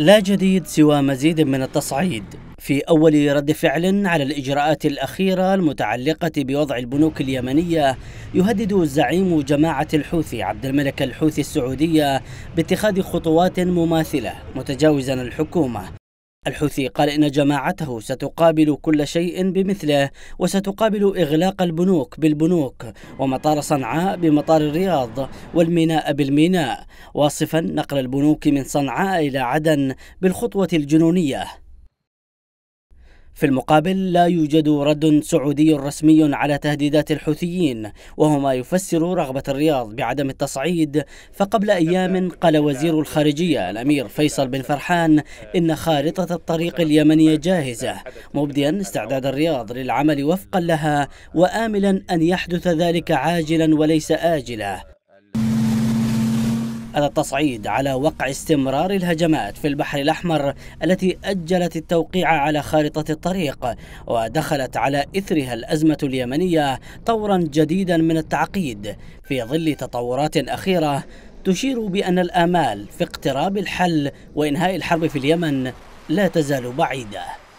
لا جديد سوى مزيد من التصعيد في أول رد فعل على الإجراءات الأخيرة المتعلقة بوضع البنوك اليمنية يهدد زعيم جماعة الحوثي عبد الملك الحوثي السعودية باتخاذ خطوات مماثلة متجاوزا الحكومة الحوثي قال إن جماعته ستقابل كل شيء بمثله وستقابل إغلاق البنوك بالبنوك ومطار صنعاء بمطار الرياض والميناء بالميناء واصفا نقل البنوك من صنعاء إلى عدن بالخطوة الجنونية في المقابل لا يوجد رد سعودي رسمي على تهديدات الحوثيين وهو ما يفسر رغبة الرياض بعدم التصعيد فقبل أيام قال وزير الخارجية الأمير فيصل بن فرحان إن خارطة الطريق اليمنية جاهزة مبديا استعداد الرياض للعمل وفقا لها وآملا أن يحدث ذلك عاجلا وليس آجلا التصعيد على وقع استمرار الهجمات في البحر الأحمر التي أجلت التوقيع على خارطة الطريق ودخلت على إثرها الأزمة اليمنية طورا جديدا من التعقيد في ظل تطورات أخيرة تشير بأن الآمال في اقتراب الحل وإنهاء الحرب في اليمن لا تزال بعيده